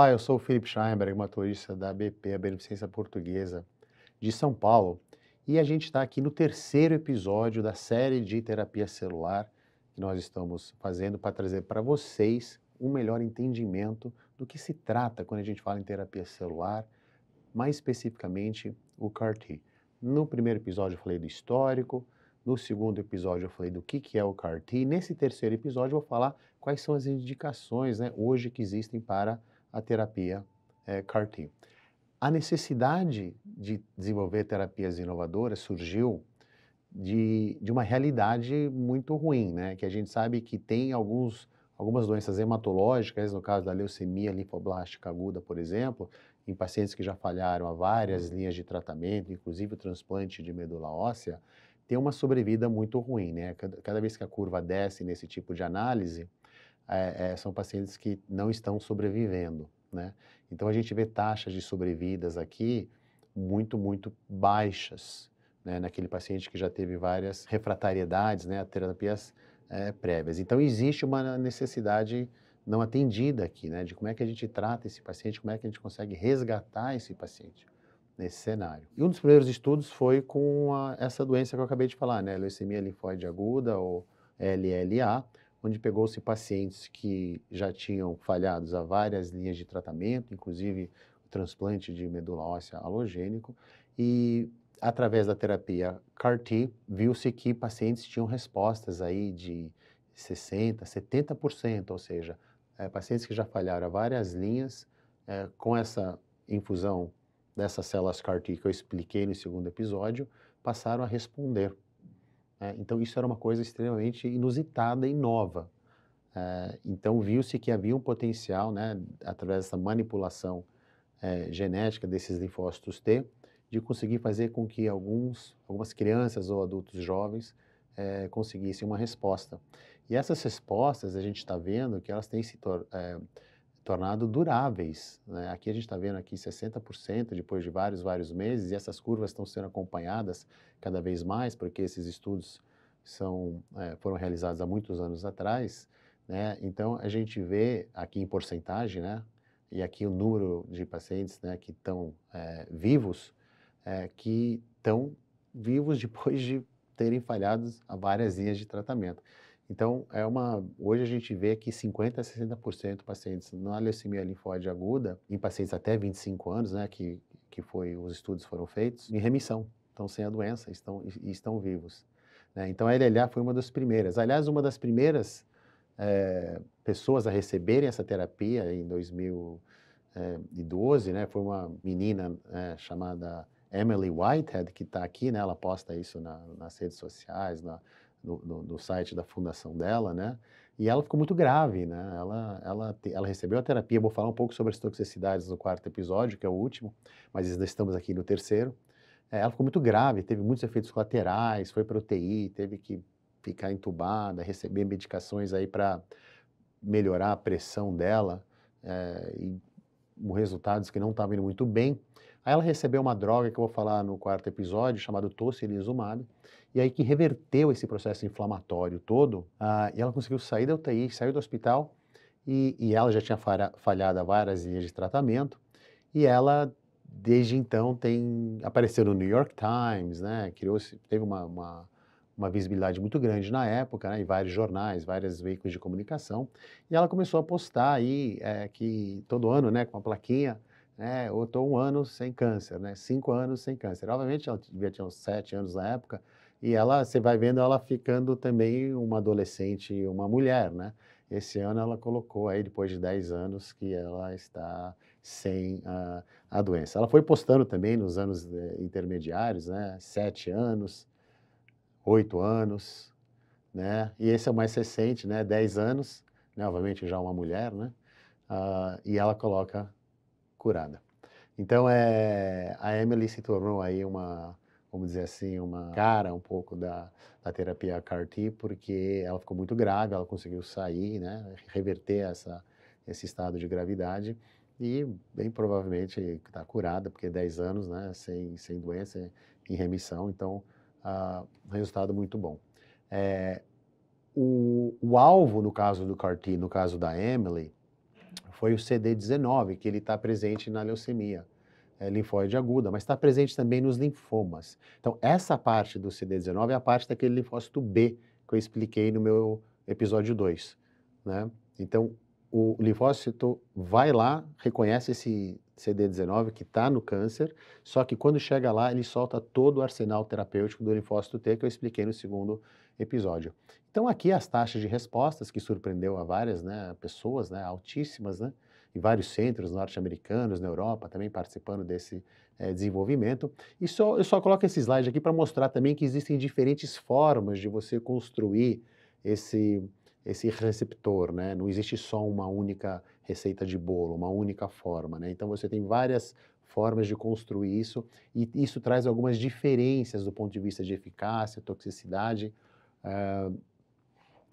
Olá, eu sou o Felipe Scheinberg, motorista da BP, a Beneficência Portuguesa de São Paulo, e a gente está aqui no terceiro episódio da série de terapia celular que nós estamos fazendo para trazer para vocês um melhor entendimento do que se trata quando a gente fala em terapia celular, mais especificamente o CAR-T. No primeiro episódio eu falei do histórico, no segundo episódio eu falei do que, que é o CAR-T, nesse terceiro episódio eu vou falar quais são as indicações né, hoje que existem para a terapia é, CAR-T. A necessidade de desenvolver terapias inovadoras surgiu de, de uma realidade muito ruim, né? que a gente sabe que tem alguns, algumas doenças hematológicas, no caso da leucemia linfoblástica aguda, por exemplo, em pacientes que já falharam a várias linhas de tratamento, inclusive o transplante de medula óssea, tem uma sobrevida muito ruim. Né? Cada, cada vez que a curva desce nesse tipo de análise, é, é, são pacientes que não estão sobrevivendo, né? Então a gente vê taxas de sobrevidas aqui muito, muito baixas, né? Naquele paciente que já teve várias refratariedades, né? A terapias é, prévias. Então existe uma necessidade não atendida aqui, né? De como é que a gente trata esse paciente, como é que a gente consegue resgatar esse paciente nesse cenário. E um dos primeiros estudos foi com a, essa doença que eu acabei de falar, né? Leucemia linfóide aguda ou LLA, onde pegou-se pacientes que já tinham falhados a várias linhas de tratamento, inclusive o transplante de medula óssea halogênico, e através da terapia CAR-T, viu-se que pacientes tinham respostas aí de 60%, 70%, ou seja, é, pacientes que já falharam a várias linhas, é, com essa infusão dessas células CAR-T que eu expliquei no segundo episódio, passaram a responder é, então, isso era uma coisa extremamente inusitada e nova. É, então, viu-se que havia um potencial, né, através dessa manipulação é, genética desses linfócitos T, de conseguir fazer com que alguns, algumas crianças ou adultos jovens é, conseguissem uma resposta. E essas respostas, a gente está vendo que elas têm se tornado é, tornado duráveis. Né? Aqui a gente está vendo aqui 60% depois de vários, vários meses, e essas curvas estão sendo acompanhadas cada vez mais, porque esses estudos são, é, foram realizados há muitos anos atrás. Né? Então, a gente vê aqui em porcentagem, né? e aqui o número de pacientes né, que estão é, vivos, é, que estão vivos depois de terem falhado várias linhas de tratamento. Então, é uma, hoje a gente vê que 50% a 60% dos pacientes na leucemia linfóide aguda, em pacientes até 25 anos, né, que, que foi, os estudos foram feitos, em remissão, estão sem a doença estão, e estão vivos. Né? Então, a LLA foi uma das primeiras. Aliás, uma das primeiras é, pessoas a receberem essa terapia em 2012, eh, né, foi uma menina é, chamada Emily Whitehead, que está aqui, né, ela posta isso na, nas redes sociais, na, do, do, site da fundação dela, né? E ela ficou muito grave, né? Ela, ela, ela recebeu a terapia. Vou falar um pouco sobre as toxicidades no quarto episódio, que é o último, mas estamos aqui no terceiro. É, ela ficou muito grave, teve muitos efeitos colaterais, foi para UTI, teve que ficar entubada, receber medicações aí para melhorar a pressão dela é, e resultados que não estavam indo muito bem. Aí ela recebeu uma droga que eu vou falar no quarto episódio, chamado tocilizumab, e aí que reverteu esse processo inflamatório todo. Ah, e ela conseguiu sair da UTI, saiu do hospital e, e ela já tinha falhado várias linhas de tratamento. E ela, desde então, tem apareceu no New York Times, né? Criou, teve uma, uma, uma visibilidade muito grande na época, né? em vários jornais, vários veículos de comunicação. E ela começou a postar aí é, que todo ano, né, com uma plaquinha né? Eu estou um ano sem câncer, né? Cinco anos sem câncer. Obviamente, ela devia ter uns sete anos na época, e ela, você vai vendo ela ficando também uma adolescente, uma mulher, né? Esse ano ela colocou aí, depois de 10 anos, que ela está sem a, a doença. Ela foi postando também nos anos eh, intermediários, né? sete anos, oito anos, né? E esse é o mais recente, né? dez anos, né? obviamente já uma mulher, né? Uh, e ela coloca curada. Então, é, a Emily se tornou aí uma, vamos dizer assim, uma cara um pouco da, da terapia CAR-T, porque ela ficou muito grave, ela conseguiu sair, né, reverter essa, esse estado de gravidade e bem provavelmente está curada, porque 10 anos né, sem, sem doença, em remissão, então uh, resultado muito bom. É, o, o, alvo, no caso do CAR-T, no caso da Emily, foi o CD19, que ele está presente na leucemia é, linfóide aguda, mas está presente também nos linfomas. Então, essa parte do CD19 é a parte daquele linfócito B que eu expliquei no meu episódio 2. Né? Então, o linfócito vai lá, reconhece esse CD19 que está no câncer, só que quando chega lá, ele solta todo o arsenal terapêutico do linfócito T que eu expliquei no segundo episódio. Então, aqui as taxas de respostas, que surpreendeu a várias né, pessoas, né, altíssimas, né? em vários centros norte-americanos, na Europa, também participando desse é, desenvolvimento. E só, eu só coloco esse slide aqui para mostrar também que existem diferentes formas de você construir esse, esse receptor, né? Não existe só uma única receita de bolo, uma única forma, né? Então você tem várias formas de construir isso e isso traz algumas diferenças do ponto de vista de eficácia, toxicidade uh,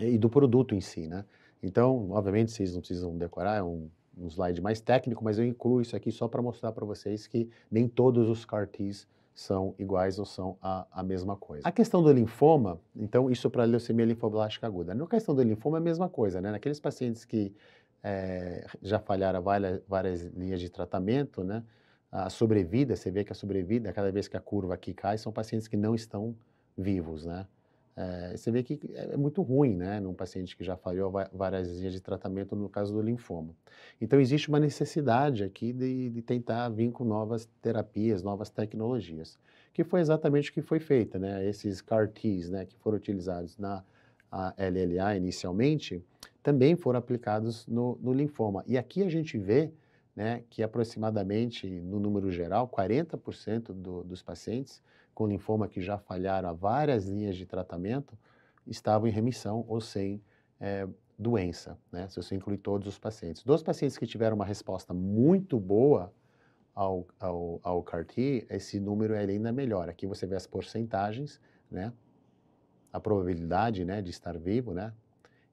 e do produto em si, né? Então, obviamente, vocês não precisam decorar, é um um slide mais técnico, mas eu incluo isso aqui só para mostrar para vocês que nem todos os CAR-Ts são iguais ou são a, a, mesma coisa. A questão do linfoma, então isso para leucemia linfoblástica aguda. Na questão do linfoma é a mesma coisa, né? Naqueles pacientes que é, já falharam várias, várias, linhas de tratamento, né? A sobrevida, você vê que a sobrevida, cada vez que a curva aqui cai, são pacientes que não estão vivos, né? É, você vê que é muito ruim, né, num paciente que já falhou várias linhas de tratamento, no caso do linfoma. Então, existe uma necessidade aqui de, de tentar vir com novas terapias, novas tecnologias, que foi exatamente o que foi feito, né? Esses CAR-Ts, né, que foram utilizados na LLA inicialmente, também foram aplicados no, no linfoma. E aqui a gente vê né, que aproximadamente, no número geral, 40% do, dos pacientes com linfoma que já falharam a várias linhas de tratamento estavam em remissão ou sem é, doença, né? se você inclui todos os pacientes. Dos pacientes que tiveram uma resposta muito boa ao, ao, ao CAR-T, esse número é ainda melhor. Aqui você vê as porcentagens, né? a probabilidade né, de estar vivo, né?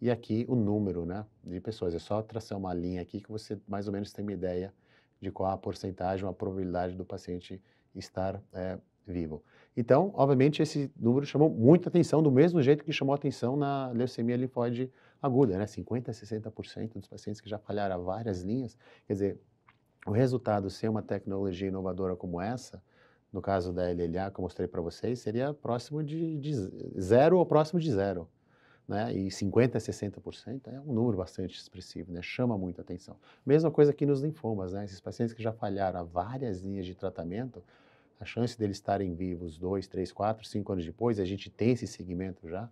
e aqui o número né, de pessoas. É só traçar uma linha aqui que você mais ou menos tem uma ideia de qual a porcentagem, a probabilidade do paciente estar é, vivo. Então, obviamente, esse número chamou muita atenção, do mesmo jeito que chamou atenção na leucemia linfóide aguda, né? 50% a 60% dos pacientes que já falharam várias linhas. Quer dizer, o resultado ser uma tecnologia inovadora como essa, no caso da LLA que eu mostrei para vocês, seria próximo de, de, zero ou próximo de zero. Né? E 50% a 60% é um número bastante expressivo, né? chama muita atenção. Mesma coisa aqui nos linfomas, né? esses pacientes que já falharam várias linhas de tratamento, a chance deles estarem vivos dois, três, quatro, cinco anos depois, a gente tem esse segmento já,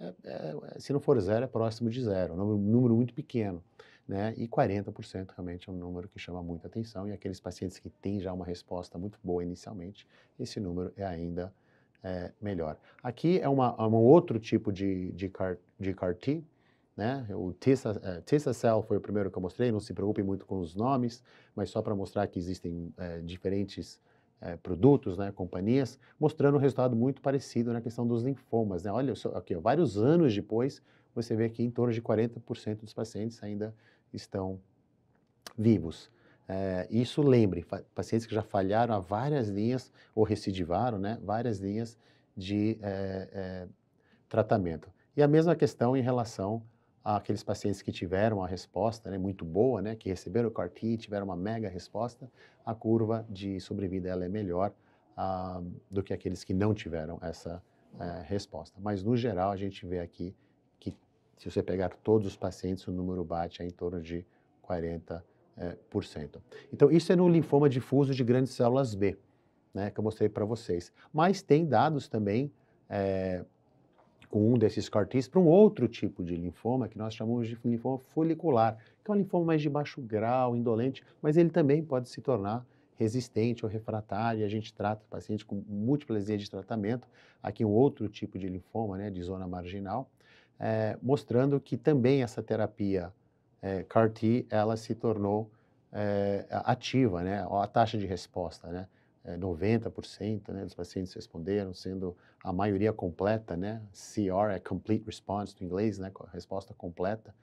é, é, se não for zero, é próximo de zero, um número, número muito pequeno. Né? E 40% realmente é um número que chama muita atenção, e aqueles pacientes que têm já uma resposta muito boa inicialmente, esse número é ainda é, melhor. Aqui é uma, é um outro tipo de, de, car, de CAR-T, né? O Tissa-Cell é, foi o primeiro que eu mostrei, não se preocupe muito com os nomes, mas só para mostrar que existem é, diferentes é, produtos, né, companhias, mostrando um resultado muito parecido na questão dos linfomas. Né? Olha, aqui, ó, vários anos depois, você vê que em torno de 40% dos pacientes ainda estão vivos. É, isso lembre, pacientes que já falharam a várias linhas ou recidivaram, né, várias linhas de é, tratamento. E a mesma questão em relação aqueles pacientes que tiveram a resposta né, muito boa, né, que receberam o CAR-T, tiveram uma mega resposta, a curva de sobrevida ela é melhor ah, do que aqueles que não tiveram essa eh, resposta. Mas, no geral, a gente vê aqui que, se você pegar todos os pacientes, o número bate é em torno de 40%. Eh, por cento. Então, isso é no linfoma difuso de grandes células B, né, que eu mostrei para vocês. Mas tem dados também eh, com um desses CAR-Ts para um outro tipo de linfoma que nós chamamos de linfoma folicular, que é um linfoma mais de baixo grau, indolente, mas ele também pode se tornar resistente ou refratário, e a gente trata o paciente com múltiplas linhas de tratamento, aqui um outro tipo de linfoma, né, de zona marginal, é, mostrando que também essa terapia é, CAR-T, ela se tornou é, ativa, né, a taxa de resposta, né, 90% eh, né, dos pacientes responderam, sendo a maioria completa, né? CR é Complete Response em inglês, né? Resposta completa.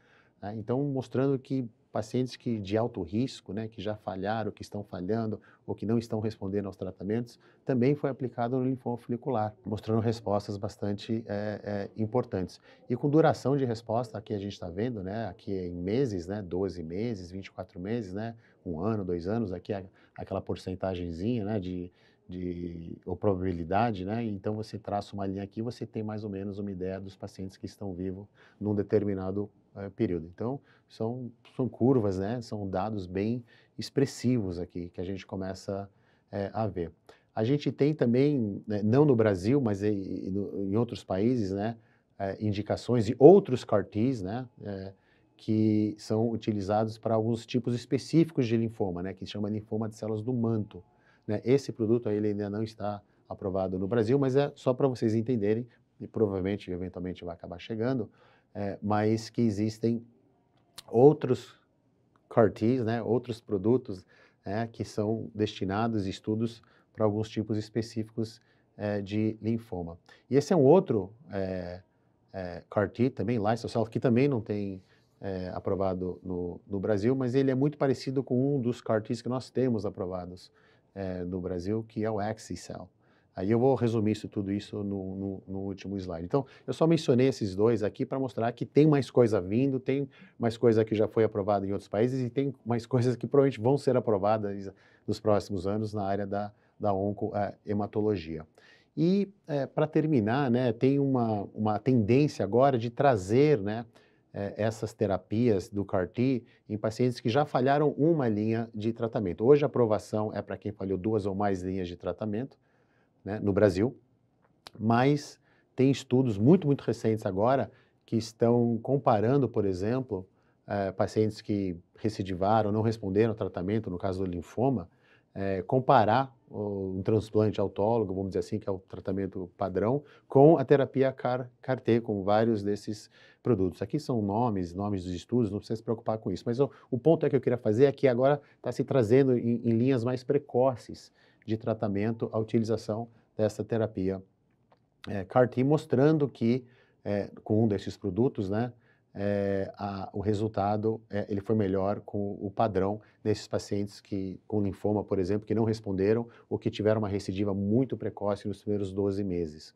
Né? Então, mostrando que pacientes que de alto risco, né, que já falharam, que estão falhando ou que não estão respondendo aos tratamentos, também foi aplicado no linfoma folicular, mostrando respostas bastante é, é, importantes. E com duração de resposta, aqui a gente está vendo, né, aqui é em meses, né, 12 meses, 24 meses, né, um ano, dois anos, aqui é aquela porcentagemzinha né, de, de, ou probabilidade, né? Então você traça uma linha aqui, você tem mais ou menos uma ideia dos pacientes que estão vivos num determinado eh, período. Então são, são curvas, né? São dados bem expressivos aqui que a gente começa é, a ver. A gente tem também, né, não no Brasil, mas em, em outros países, né? É, indicações de outros CAR-Ts, né? É, que são utilizados para alguns tipos específicos de linfoma, né, que chama linfoma de células do manto. Né? Esse produto aí, ele ainda não está aprovado no Brasil, mas é só para vocês entenderem, e provavelmente, eventualmente, vai acabar chegando, é, mas que existem outros CAR-Ts, né, outros produtos né, que são destinados estudos para alguns tipos específicos é, de linfoma. E esse é um outro é, é, CAR-T também, Lysocell, que também não tem é, aprovado no, no Brasil, mas ele é muito parecido com um dos CAR-Ts que nós temos aprovados, é, Brasil, que é o Excel. Aí eu vou resumir isso, tudo isso no, no, no, último slide. Então, eu só mencionei esses dois aqui para mostrar que tem mais coisa vindo, tem mais coisa que já foi aprovada em outros países e tem mais coisas que provavelmente vão ser aprovadas nos próximos anos na área da, da onco-hematologia. É, e, é, para terminar, né, tem uma, uma tendência agora de trazer né, é, essas terapias do CAR-T em pacientes que já falharam uma linha de tratamento. Hoje a aprovação é para quem falhou duas ou mais linhas de tratamento né, no Brasil, mas tem estudos muito, muito recentes agora que estão comparando, por exemplo, é, pacientes que recidivaram, não responderam ao tratamento, no caso do linfoma, é, comparar um transplante autólogo, vamos dizer assim, que é o tratamento padrão, com a terapia CAR, CAR-T, com vários desses produtos. Aqui são nomes, nomes dos estudos, não precisa se preocupar com isso. Mas o, o ponto é que eu queria fazer é que agora está se trazendo em, em linhas mais precoces de tratamento a utilização dessa terapia é, eh, CAR-T, mostrando que é, com um desses produtos, né, é, a, o resultado é, ele foi melhor com o padrão nesses pacientes que com linfoma, por exemplo, que não responderam ou que tiveram uma recidiva muito precoce nos primeiros 12 meses.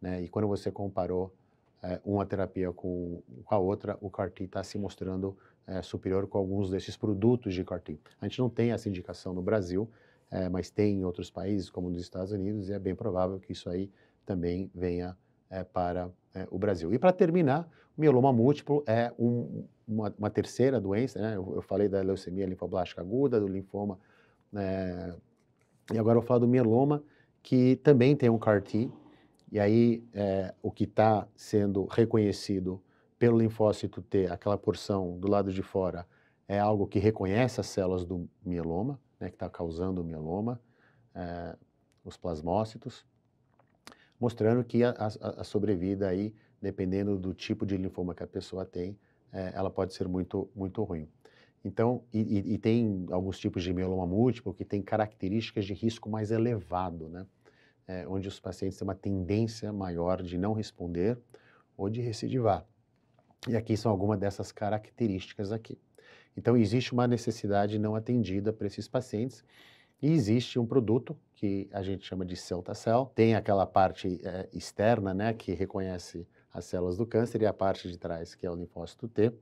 Né? E quando você comparou é, uma terapia com, com, a outra, o CAR-T está se mostrando superior com alguns desses produtos de CAR-T. A gente não tem essa indicação no Brasil, mas tem em outros países, como nos Estados Unidos, e é bem provável que isso aí também venha é, para é, o Brasil. E para terminar, o mieloma múltiplo é um, uma, uma, terceira doença, né? Eu, eu, falei da leucemia linfoblástica aguda, do linfoma, é, e agora eu vou falar do mieloma, que também tem um CAR-T, e aí é, o que está sendo reconhecido pelo linfócito T, aquela porção do lado de fora, é algo que reconhece as células do mieloma, né, que está causando o mieloma, é, os plasmócitos mostrando que a, a, a sobrevida aí, dependendo do tipo de linfoma que a pessoa tem, é, ela pode ser muito, muito ruim. Então, e, e, tem alguns tipos de mieloma múltiplo que tem características de risco mais elevado, né? É, onde os pacientes têm uma tendência maior de não responder ou de recidivar. E aqui são algumas dessas características aqui. Então, existe uma necessidade não atendida para esses pacientes e existe um produto que a gente chama de CeltaCell, tem aquela parte é, externa, né, que reconhece as células do câncer e a parte de trás, que é o linfócito T,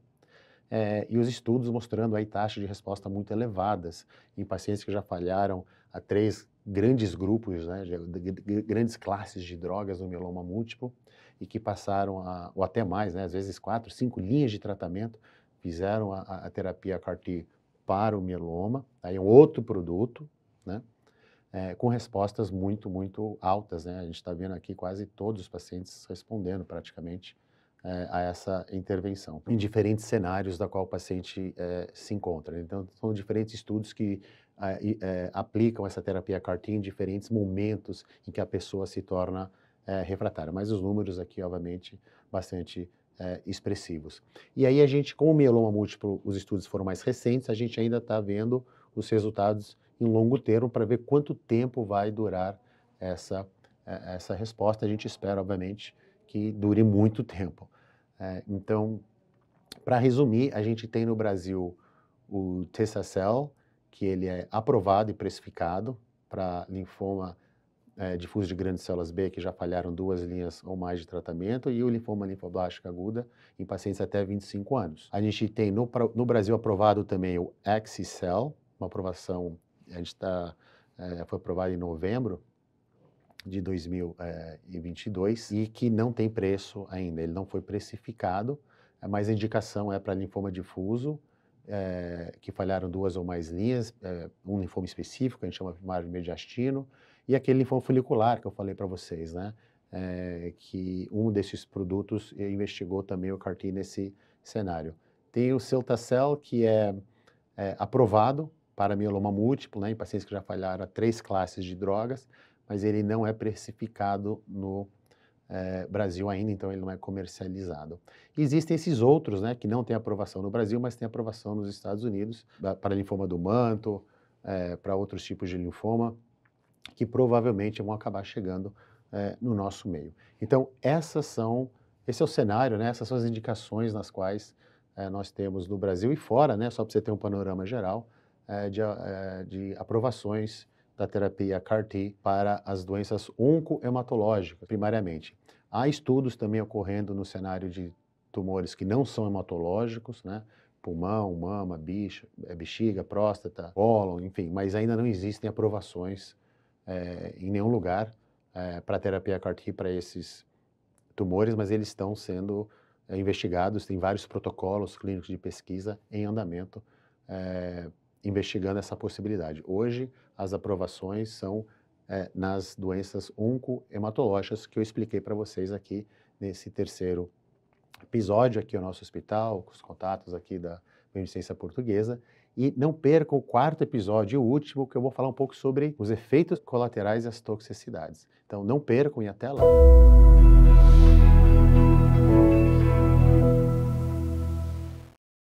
é, e os estudos mostrando aí taxas de resposta muito elevadas em pacientes que já falharam a três grandes grupos, né, de, de, de, grandes classes de drogas no mieloma múltiplo e que passaram, a, ou até mais, né, às vezes quatro, cinco linhas de tratamento, fizeram a, a terapia CAR-T para o mieloma. Aí é um outro produto, né? É, com respostas muito, muito altas. Né? A gente está vendo aqui quase todos os pacientes respondendo praticamente é, a essa intervenção, em diferentes cenários da qual o paciente é, se encontra. Né? Então, são diferentes estudos que é, aplicam essa terapia CAR-T em diferentes momentos em que a pessoa se torna é, refratária. Mas os números aqui, obviamente, bastante é, expressivos. E aí a gente, com o mieloma múltiplo, os estudos foram mais recentes, a gente ainda está vendo os resultados em longo termo para ver quanto tempo vai durar essa, é, essa resposta. A gente espera, obviamente, que dure muito tempo. É, então, para resumir, a gente tem no Brasil o Tessacel, que ele é aprovado e precificado para linfoma é, difuso de grandes células B que já falharam duas linhas ou mais de tratamento e o linfoma linfoblástica aguda em pacientes até 25 anos. A gente tem no, no Brasil aprovado também o Axicel, uma aprovação a gente está é, foi aprovado em novembro de 2022 é, e que não tem preço ainda. Ele não foi precificado, é, mas a indicação é para linfoma difuso, é, que falharam duas ou mais linhas, é, um linfoma específico, a gente chama primário de mediastino, e aquele linfoma folicular que eu falei para vocês, né? É, que um desses produtos investigou também o CAR-T nesse cenário. Tem o Celtacel, que é, é aprovado para mieloma é múltiplo, né, em pacientes que já falharam três classes de drogas, mas ele não é precificado no é, Brasil ainda, então ele não é comercializado. Existem esses outros, né, que não têm aprovação no Brasil, mas têm aprovação nos Estados Unidos, para linfoma do manto, é, para outros tipos de linfoma, que provavelmente vão acabar chegando é, no nosso meio. Então, essas são, esse é o cenário, né, essas são as indicações nas quais nós temos no Brasil e fora, né, só para você ter um panorama geral, é, de, é, de aprovações da terapia CAR-T para as doenças onco-hematológicas, primariamente. Há estudos também ocorrendo no cenário de tumores que não são hematológicos, né? pulmão, mama, é, bexiga, próstata, cólon, enfim, mas ainda não existem aprovações é, em nenhum lugar é, para terapia CAR-T para esses tumores, mas eles estão sendo é, investigados, tem vários protocolos clínicos de pesquisa em andamento investigando essa possibilidade. Hoje, as aprovações são é, nas doenças onco-hematológicas que eu expliquei para vocês aqui nesse terceiro episódio aqui no nosso hospital, com os contatos aqui da Beneficência Portuguesa. E não perca o quarto episódio e o último, que eu vou falar um pouco sobre os efeitos colaterais e as toxicidades. Então, não percam e até lá!